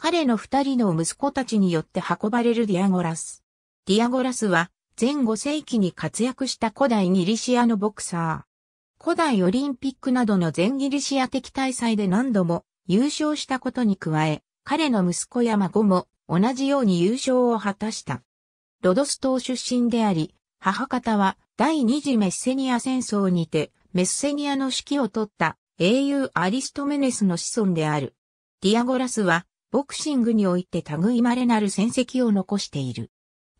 彼の二人の息子たちによって運ばれるディアゴラス。ディアゴラスは前後世紀に活躍した古代ギリシアのボクサー。古代オリンピックなどの全ギリシア的大祭で何度も優勝したことに加え、彼の息子や孫も同じように優勝を果たした。ロドス島出身であり、母方は第二次メッセニア戦争にてメッセニアの指揮を取った英雄アリストメネスの子孫である。ディアゴラスはボクシングにおいて類まれなる戦績を残している。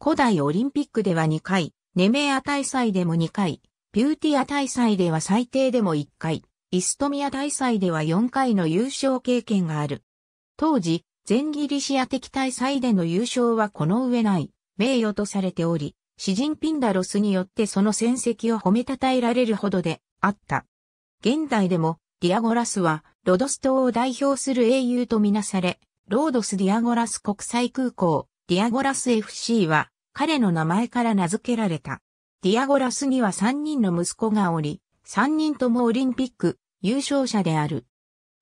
古代オリンピックでは2回、ネメア大祭でも2回、ピューティア大祭では最低でも1回、イストミア大祭では4回の優勝経験がある。当時、全ギリシア的大祭での優勝はこの上ない、名誉とされており、詩人ピンダロスによってその戦績を褒めたたえられるほどであった。現代でも、ディアゴラスは、ロドス島を代表する英雄とみなされ、ロードス・ディアゴラス国際空港、ディアゴラス FC は、彼の名前から名付けられた。ディアゴラスには3人の息子がおり、3人ともオリンピック、優勝者である。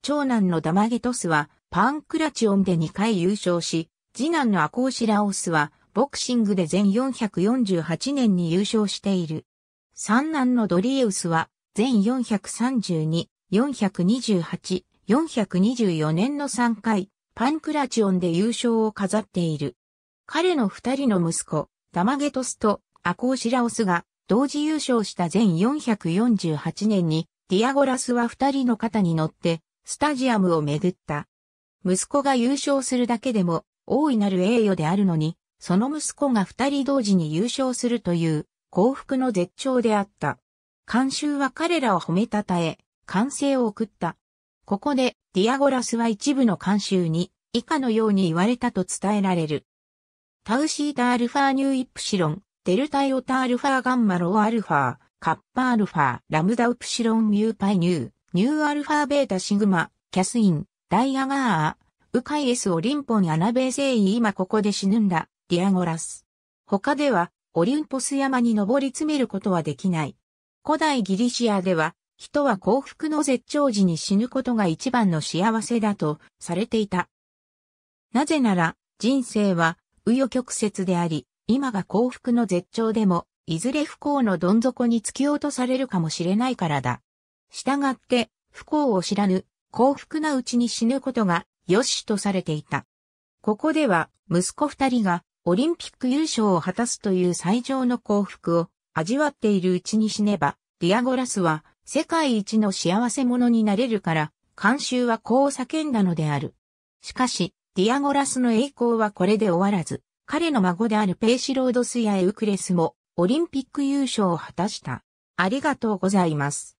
長男のダマゲトスは、パンクラチオンで2回優勝し、次男のアコーシラオスは、ボクシングで全448年に優勝している。三男のドリエウスは、全432、428、424年の3回、パンクラチオンで優勝を飾っている。彼の二人の息子、ダマゲトスとアコーシラオスが同時優勝した全448年に、ディアゴラスは二人の肩に乗って、スタジアムを巡った。息子が優勝するだけでも、大いなる栄誉であるのに、その息子が二人同時に優勝するという、幸福の絶頂であった。監修は彼らを褒めたたえ、歓声を送った。ここで、ディアゴラスは一部の慣習に、以下のように言われたと伝えられる。タウシータアルファニューイプシロン、デルタイオタアルファガンマロアルファ、カッパアルファ、ラムダウプシロンミューパイニュー、ニューアルファベータシグマ、キャスイン、ダイアガー、ウカイエスオリンポンアナベーセイ今ここで死ぬんだ、ディアゴラス。他では、オリンポス山に登り詰めることはできない。古代ギリシアでは、人は幸福の絶頂時に死ぬことが一番の幸せだとされていた。なぜなら、人生は、紆余曲折であり、今が幸福の絶頂でも、いずれ不幸のどん底に突き落とされるかもしれないからだ。したがって、不幸を知らぬ、幸福なうちに死ぬことが、良しとされていた。ここでは、息子二人が、オリンピック優勝を果たすという最上の幸福を、味わっているうちに死ねば、ディアゴラスは、世界一の幸せ者になれるから、監修はこう叫んだのである。しかし、ディアゴラスの栄光はこれで終わらず、彼の孫であるペイシロードスやエウクレスも、オリンピック優勝を果たした。ありがとうございます。